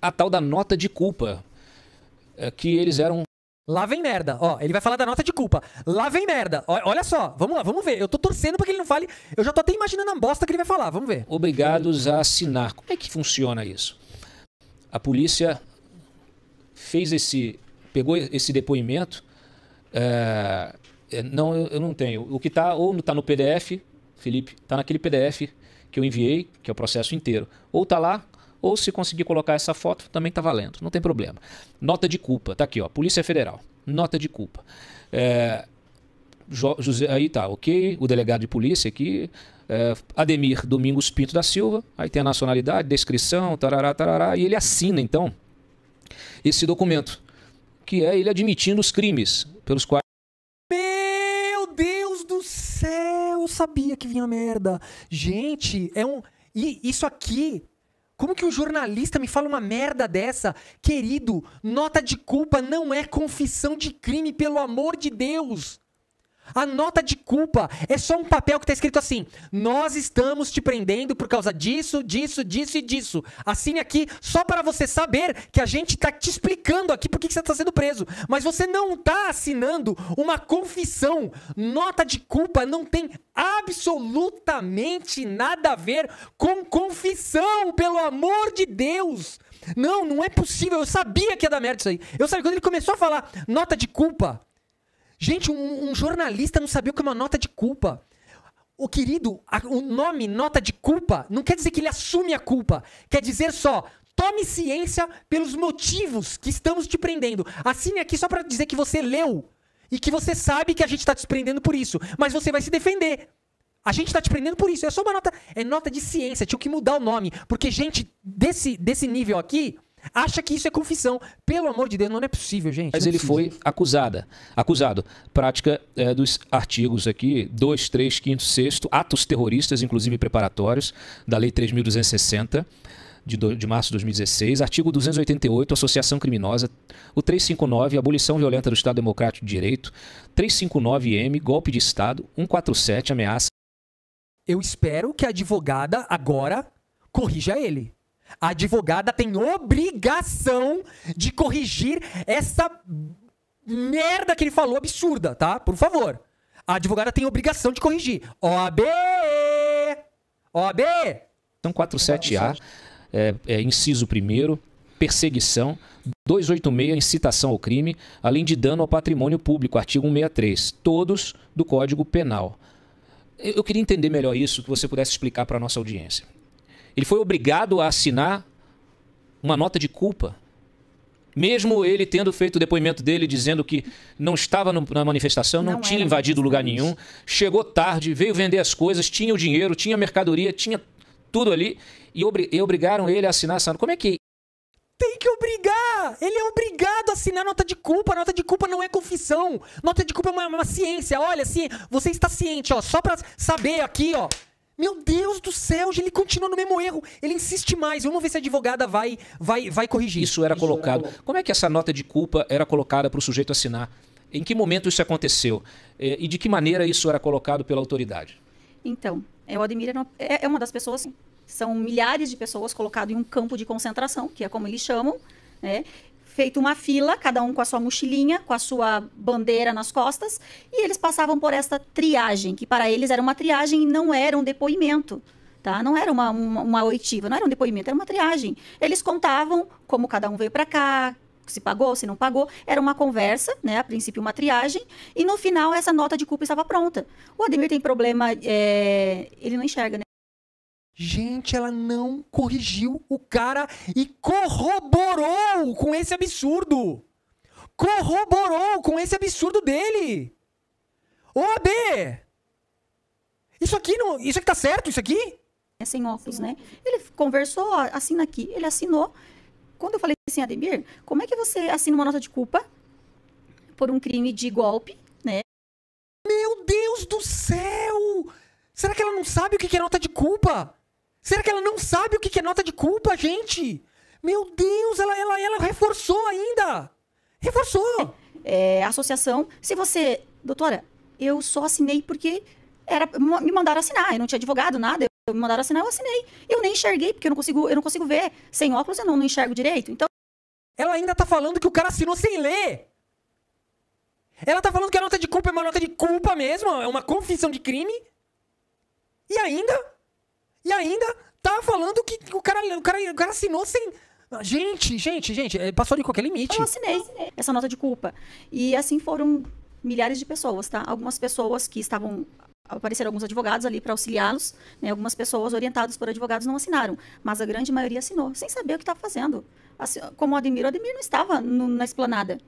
a tal da nota de culpa. É, que eles eram Lá vem merda. Ó, ele vai falar da nota de culpa. Lá vem merda. olha só, vamos lá, vamos ver. Eu tô torcendo pra que ele não fale. Eu já tô até imaginando a bosta que ele vai falar. Vamos ver. Obrigados a assinar. Como é que funciona isso? A polícia fez esse. pegou esse depoimento. É, é não, eu, eu não tenho. O que tá, ou tá no PDF, Felipe, tá naquele PDF que eu enviei, que é o processo inteiro. Ou tá lá, ou se conseguir colocar essa foto, também tá valendo, não tem problema. Nota de culpa, tá aqui, ó, Polícia Federal, nota de culpa. É, José, aí tá, ok, o delegado de polícia aqui, é, Ademir Domingos Pinto da Silva, aí tem a nacionalidade, descrição, tarará, tarará, e ele assina, então, esse documento, que é ele admitindo os crimes pelos quais céu, eu sabia que vinha merda. Gente, é um. E isso aqui como que um jornalista me fala uma merda dessa? Querido, nota de culpa não é confissão de crime, pelo amor de Deus! A nota de culpa é só um papel que está escrito assim: nós estamos te prendendo por causa disso, disso, disso e disso. Assine aqui só para você saber que a gente está te explicando aqui por que você está sendo preso. Mas você não está assinando uma confissão. Nota de culpa não tem absolutamente nada a ver com confissão, pelo amor de Deus. Não, não é possível. Eu sabia que ia dar merda isso aí. Eu sabia quando ele começou a falar nota de culpa. Gente, um, um jornalista não sabia o que é uma nota de culpa. O querido, a, o nome nota de culpa não quer dizer que ele assume a culpa. Quer dizer só, tome ciência pelos motivos que estamos te prendendo. Assine aqui só para dizer que você leu e que você sabe que a gente está te prendendo por isso. Mas você vai se defender. A gente está te prendendo por isso. É só uma nota. É nota de ciência. Tinha que mudar o nome. Porque gente desse, desse nível aqui acha que isso é confissão. Pelo amor de Deus, não é possível, gente. Mas é ele possível. foi acusada, acusado. Prática é, dos artigos aqui, 2, 3, 5, 6, atos terroristas, inclusive preparatórios, da Lei 3.260. De, do, de, março de 2016, artigo 288, associação criminosa, o 359, abolição violenta do Estado Democrático de Direito, 359M, golpe de Estado, 147, ameaça. Eu espero que a advogada agora corrija ele. A advogada tem obrigação de corrigir essa merda que ele falou absurda, tá? Por favor. A advogada tem obrigação de corrigir. OAB! OAB! Então 47A, é, é, inciso 1 perseguição, 286, incitação ao crime, além de dano ao patrimônio público, artigo 163, todos do Código Penal. Eu, eu queria entender melhor isso, que você pudesse explicar para a nossa audiência. Ele foi obrigado a assinar uma nota de culpa. Mesmo ele tendo feito o depoimento dele dizendo que não estava no, na manifestação, não, não tinha invadido lugar nenhum, chegou tarde, veio vender as coisas, tinha o dinheiro, tinha mercadoria, tinha tudo ali e, obri e obrigaram ele a assinar essa nota. Como é que tem que obrigar! Ele é obrigado a assinar nota de culpa. Nota de culpa não é confissão. Nota de culpa é uma, uma ciência. Olha, assim, você está ciente, ó. Só para saber aqui, ó. Meu Deus do céu, ele continua no mesmo erro. Ele insiste mais. Vamos ver se a advogada vai vai vai corrigir. Isso era colocado. Como é que essa nota de culpa era colocada para o sujeito assinar? Em que momento isso aconteceu? É, e de que maneira isso era colocado pela autoridade? Então, é, o Ademir é uma é, das pessoas, são milhares de pessoas colocadas em um campo de concentração, que é como eles chamam, né? feito uma fila, cada um com a sua mochilinha, com a sua bandeira nas costas, e eles passavam por esta triagem, que para eles era uma triagem e não era um depoimento. Tá? Não era uma, uma, uma oitiva, não era um depoimento, era uma triagem. Eles contavam como cada um veio para cá, se pagou, se não pagou, era uma conversa, né? A princípio uma triagem e no final essa nota de culpa estava pronta. O Ademir tem problema, é... ele não enxerga, né? Gente, ela não corrigiu o cara e corroborou com esse absurdo. Corroborou com esse absurdo dele. OAB! Isso aqui não, isso aqui tá certo isso aqui? É sem óculos, né? Ele conversou, assina aqui, ele assinou. Quando eu falei assim, Ademir, como é que você assina uma nota de culpa por um crime de golpe, né? Meu Deus do céu! Será que ela não sabe o que é nota de culpa? Será que ela não sabe o que é nota de culpa, gente? Meu Deus, ela, ela, ela reforçou ainda. Reforçou. É, associação. Se você, doutora, eu só assinei porque era me mandaram assinar. Eu não tinha advogado, nada. Eu, me mandaram assinar, eu assinei. Eu nem enxerguei, porque eu não consigo, eu não consigo ver. Sem óculos eu não, não enxergo direito. Então. Ela ainda tá falando que o cara assinou sem ler. Ela tá falando que a nota de culpa é uma nota de culpa mesmo, é uma confissão de crime. E ainda e ainda tá falando que o cara, o cara, o cara assinou sem. Gente, gente, gente, é, passou de qualquer limite. Eu assinei essa nota de culpa. E assim foram milhares de pessoas, tá? Algumas pessoas que estavam apareceram alguns advogados ali para auxiliá-los, né? algumas pessoas orientadas por advogados não assinaram, mas a grande maioria assinou, sem saber o que estava tá fazendo. Assim, como o Ademir, o Ademir não estava no, na esplanada.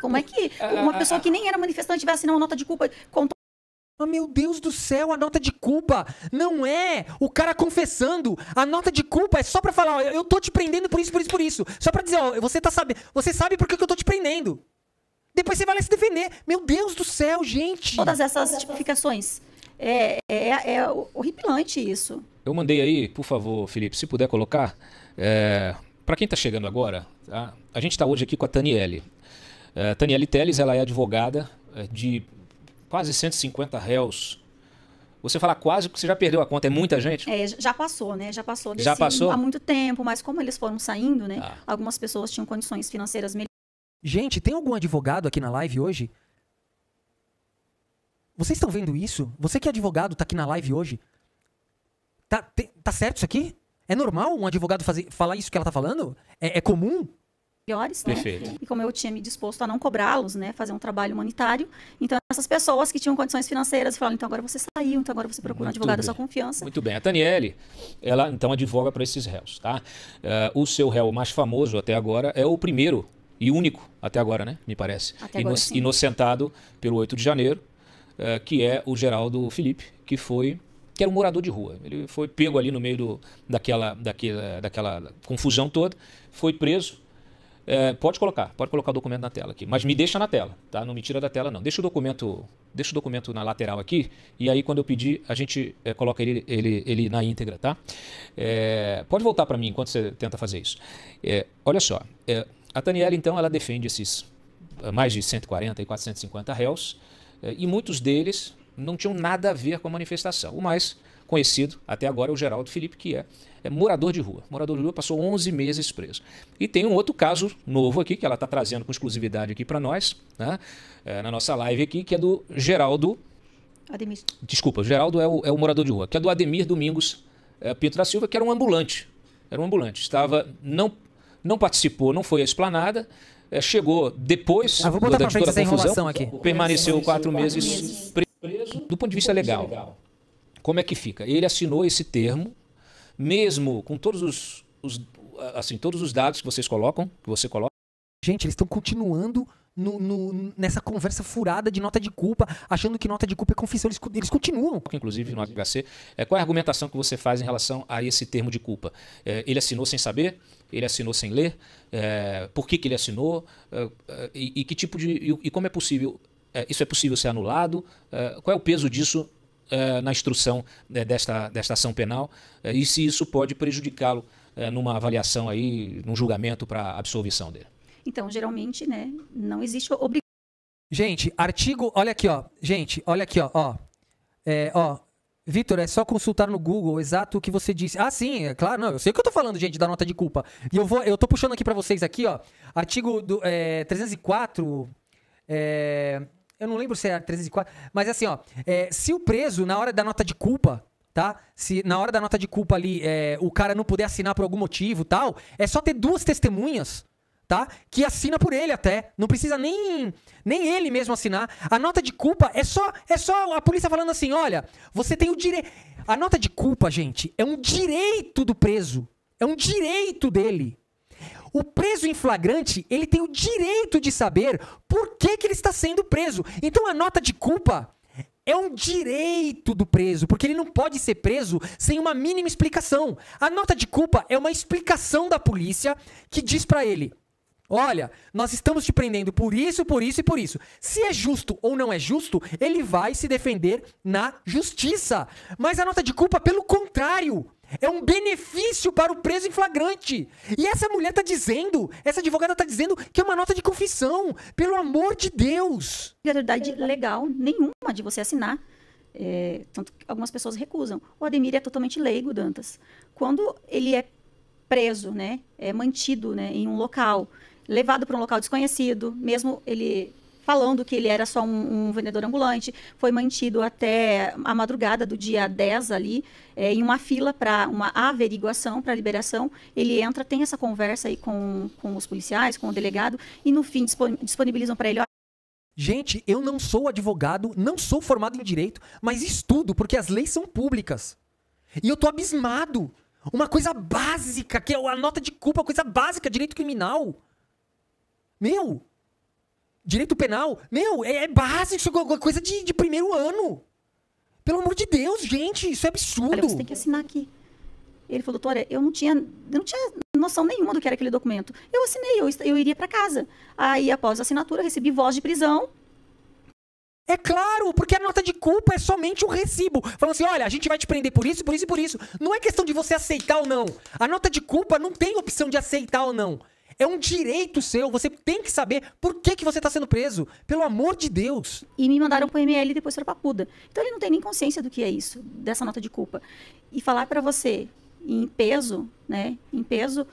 Como é que é, uma é, pessoa que nem era manifestante vai assinar uma nota de culpa ah, oh, meu Deus do céu, a nota de culpa não é o cara confessando. A nota de culpa é só para falar, eu tô te prendendo por isso, por isso, por isso. Só para dizer, ó, você tá sabendo, você sabe por que eu tô te prendendo. Depois você vai lá se defender. Meu Deus do céu, gente. Todas essas tipificações. É, é, é, é horripilante isso. Eu mandei aí, por favor, Felipe, se puder colocar. É, para quem tá chegando agora, tá? a gente está hoje aqui com a Taniele. É, Taniele Teles, ela é advogada é, de quase 150 réus. Você fala quase que você já perdeu a conta, é muita gente? É, já passou, né? Já passou desse, já passou? há muito tempo, mas como eles foram saindo, né? Ah. Algumas pessoas tinham condições financeiras melhores. Gente, tem algum advogado aqui na live hoje? Vocês estão vendo isso? Você que é advogado tá aqui na live hoje? Tá, tá certo isso aqui? É normal um advogado fazer, falar isso que ela tá falando? É, é comum? melhores, né? Perfeito. E como eu tinha me disposto a não cobrá-los, né, fazer um trabalho humanitário, então essas pessoas que tinham condições financeiras falaram, então agora você saiu, então agora você hum, procura um advogado da sua confiança. Muito bem, a Taniele, ela então advoga para esses réus, tá? Uh, o seu réu mais famoso até agora é o primeiro e único até agora, né, me parece, até agora, Ino- inocentado pelo 8 de janeiro, uh, que é o Geraldo Felipe, que foi que era um morador de rua. Ele foi pego ali no meio do, daquela, daquela, daquela confusão toda, foi preso é, pode colocar, pode colocar o documento na tela aqui, mas me deixa na tela, tá? Não me tira da tela não. Deixa o documento, deixa o documento na lateral aqui e aí quando eu pedir a gente é, coloca ele, ele, ele na íntegra, tá? É, pode voltar para mim enquanto você tenta fazer isso. É, olha só, é, a Taniela então ela defende esses é, mais de 140 e 450 réus e muitos deles não tinham nada a ver com a manifestação. O mais conhecido até agora é o Geraldo Felipe, que é, é morador de rua. Morador de rua passou 11 meses preso. E tem um outro caso novo aqui, que ela está trazendo com exclusividade aqui para nós, né? é, na nossa live aqui, que é do Geraldo. Ademir. Desculpa, o Geraldo é o, é o morador de rua, que é do Ademir Domingos é, Pinto da Silva, que era um ambulante. Era um ambulante. Estava, não, não participou, não foi à esplanada. É, chegou depois ah, vou botar do, da, pra essa confusão, aqui. permaneceu quatro meses preso do ponto de vista legal como é que fica? Ele assinou esse termo, mesmo com todos os, os assim, todos os dados que vocês colocam, que você coloca. Gente, eles estão continuando no, no, nessa conversa furada de nota de culpa, achando que nota de culpa é confissão. Eles, eles continuam. Inclusive no HC, é, qual é a argumentação que você faz em relação a esse termo de culpa? É, ele assinou sem saber? Ele assinou sem ler? É, por que, que ele assinou? É, é, e, e, que tipo de. E, e como é possível? É, isso é possível ser anulado? qual é o peso disso eh, na instrução né, desta, desta ação penal eh, e se isso pode prejudicá-lo eh, numa avaliação aí, num julgamento para absolvição dele. Então, geralmente, né, não existe obrigação. Gente, artigo, olha aqui, ó. Gente, olha aqui, ó, ó. É, ó. Vitor, é só consultar no Google exato o que você disse. Ah, sim, é claro, não, eu sei o que eu tô falando, gente, da nota de culpa. E eu vou, eu tô puxando aqui para vocês aqui, ó, artigo do é, 304, é, eu não lembro se é era 304. Mas assim, ó. É, se o preso, na hora da nota de culpa, tá? Se na hora da nota de culpa ali é, o cara não puder assinar por algum motivo tal, é só ter duas testemunhas. Tá? Que assina por ele até. Não precisa nem, nem ele mesmo assinar. A nota de culpa é só é só a polícia falando assim: olha, você tem o direito. A nota de culpa, gente, é um direito do preso. É um direito dele. O preso em flagrante, ele tem o direito de saber por que, que ele está sendo preso. Então a nota de culpa é um direito do preso, porque ele não pode ser preso sem uma mínima explicação. A nota de culpa é uma explicação da polícia que diz para ele: olha, nós estamos te prendendo por isso, por isso e por isso. Se é justo ou não é justo, ele vai se defender na justiça. Mas a nota de culpa, pelo contrário, é um benefício para o preso em flagrante. E essa mulher está dizendo, essa advogada está dizendo que é uma nota de confissão. Pelo amor de Deus. Verdade legal nenhuma de você assinar. É, tanto que algumas pessoas recusam. O Ademir é totalmente leigo, Dantas. Quando ele é preso, né, é mantido né, em um local, levado para um local desconhecido, mesmo ele falando que ele era só um, um vendedor ambulante. Foi mantido até a madrugada do dia 10 ali, é, em uma fila para uma averiguação, para liberação. Ele entra, tem essa conversa aí com, com os policiais, com o delegado, e no fim disponibilizam para ele. Gente, eu não sou advogado, não sou formado em direito, mas estudo, porque as leis são públicas. E eu tô abismado. Uma coisa básica, que é a nota de culpa, coisa básica, direito criminal. Meu, Direito penal, meu, é, é básico, é coisa de, de primeiro ano. Pelo amor de Deus, gente, isso é absurdo. Olha, você tem que assinar aqui. Ele falou, doutora, eu não tinha, eu não tinha noção nenhuma do que era aquele documento. Eu assinei, eu, eu iria para casa. Aí, após a assinatura, recebi voz de prisão. É claro, porque a nota de culpa é somente o recibo. Falando assim, olha, a gente vai te prender por isso, por isso e por isso. Não é questão de você aceitar ou não. A nota de culpa não tem opção de aceitar ou não. É um direito seu. Você tem que saber por que, que você está sendo preso. Pelo amor de Deus. E me mandaram para o ML e depois para Papuda. Então ele não tem nem consciência do que é isso, dessa nota de culpa. E falar para você em peso, né? Em peso,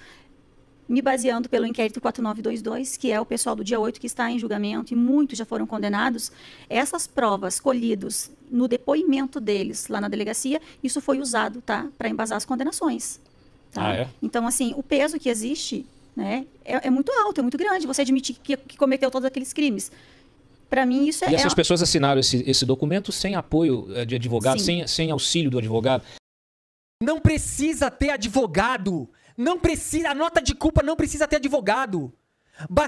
me baseando pelo inquérito 4922, que é o pessoal do dia 8 que está em julgamento e muitos já foram condenados, essas provas colhidas no depoimento deles lá na delegacia, isso foi usado, tá, para embasar as condenações. Tá? Ah, é? Então, assim, o peso que existe né? É, é muito alto, é muito grande você admitir que, que cometeu todos aqueles crimes. Para mim, isso é. E essas pessoas assinaram esse, esse documento sem apoio eh, de advogado, sem, sem auxílio do advogado. Não precisa ter advogado. Não precisa. A nota de culpa não precisa ter advogado.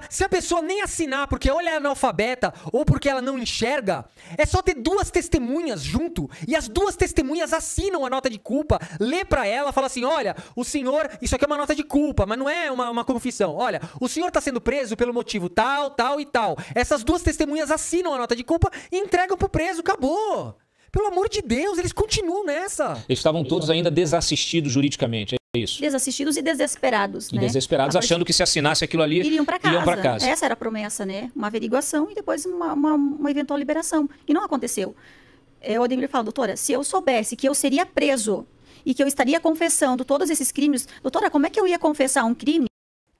Se a pessoa nem assinar porque olha ela é analfabeta ou porque ela não enxerga, é só ter duas testemunhas junto e as duas testemunhas assinam a nota de culpa, lê para ela, fala assim: olha, o senhor, isso aqui é uma nota de culpa, mas não é uma, uma confissão. Olha, o senhor tá sendo preso pelo motivo tal, tal e tal. Essas duas testemunhas assinam a nota de culpa e entregam pro preso, acabou. Pelo amor de Deus, eles continuam nessa. Eles estavam todos ainda desassistidos juridicamente. É isso. Desassistidos e desesperados. E né? desesperados, partir... achando que se assinasse aquilo ali, iriam para casa. casa. Essa era a promessa, né? Uma averiguação e depois uma, uma, uma eventual liberação. E não aconteceu. É, o Ademir fala, doutora, se eu soubesse que eu seria preso e que eu estaria confessando todos esses crimes, doutora, como é que eu ia confessar um crime?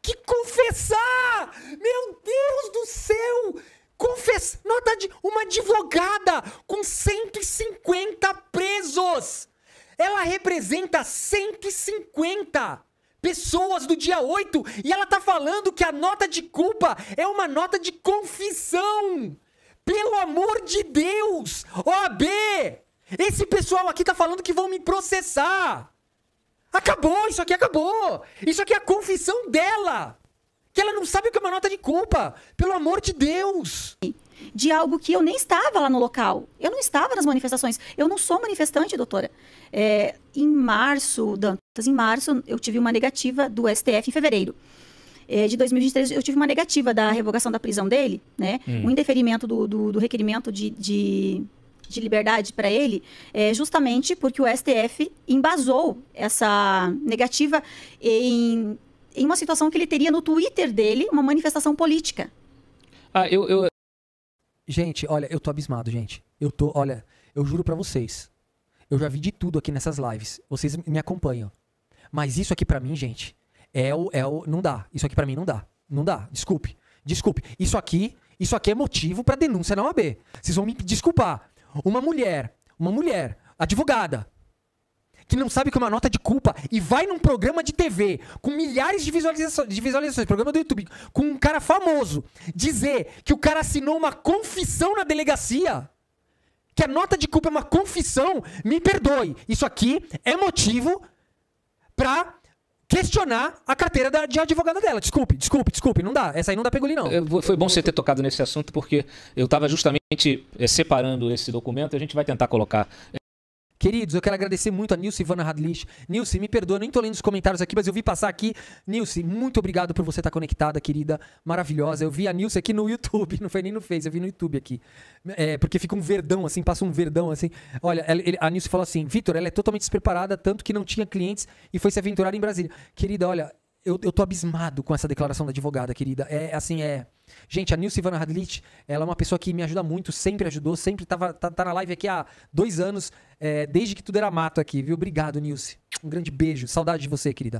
Que confessar! Meu Deus do céu! confessar! Nota de uma advogada com 150 presos! ela representa 150 pessoas do dia 8 e ela tá falando que a nota de culpa é uma nota de confissão. Pelo amor de Deus! OAB! Esse pessoal aqui tá falando que vão me processar. Acabou, isso aqui acabou. Isso aqui é a confissão dela. Que ela não sabe o que é uma nota de culpa. Pelo amor de Deus de algo que eu nem estava lá no local. Eu não estava nas manifestações. Eu não sou manifestante, doutora. É, em março, Dantas, em março, eu tive uma negativa do STF em fevereiro. É, de 2023, eu tive uma negativa da revogação da prisão dele, né? Hum. Um indeferimento do, do, do requerimento de, de de liberdade para ele, é justamente porque o STF embasou essa negativa em, em uma situação que ele teria no Twitter dele, uma manifestação política. Ah, eu, eu, Gente, olha, eu tô abismado, gente. Eu tô, olha, eu juro para vocês. Eu já vi de tudo aqui nessas lives. Vocês me acompanham. Mas isso aqui para mim, gente, é o, é o. Não dá. Isso aqui para mim não dá. Não dá. Desculpe. Desculpe. Isso aqui, isso aqui é motivo para denúncia na OAB. Vocês vão me desculpar. Uma mulher, uma mulher, advogada, que não sabe o que é uma nota de culpa e vai num programa de TV com milhares de visualizações, de visualizações programa do YouTube, com um cara famoso, dizer que o cara assinou uma confissão na delegacia. Que a nota de culpa é uma confissão, me perdoe. Isso aqui é motivo pra questionar a carteira da, de advogada dela. Desculpe, desculpe, desculpe, não dá. Essa aí não dá pegulho, não. Foi bom você ter tocado nesse assunto, porque eu estava justamente eh, separando esse documento. A gente vai tentar colocar Queridos, eu quero agradecer muito a Nilce Ivana Radlich. Nilce, me perdoa, nem tô lendo os comentários aqui, mas eu vi passar aqui. Nilce, muito obrigado por você estar tá conectada, querida, maravilhosa. Eu vi a Nilce aqui no YouTube, não foi nem no Face, eu vi no YouTube aqui. É, porque fica um verdão, assim, passa um verdão, assim. Olha, ele, a Nilce falou assim, Vitor, ela é totalmente despreparada, tanto que não tinha clientes e foi se aventurar em Brasília. Querida, olha, eu, eu tô abismado com essa declaração da advogada, querida. É, é assim, é. Gente, a Nilce Ivana Hadlit, ela é uma pessoa que me ajuda muito, sempre ajudou, sempre tava, tá, tá na live aqui há dois anos, é, desde que tudo era mato aqui, viu? Obrigado, Nilce. Um grande beijo, saudade de você, querida.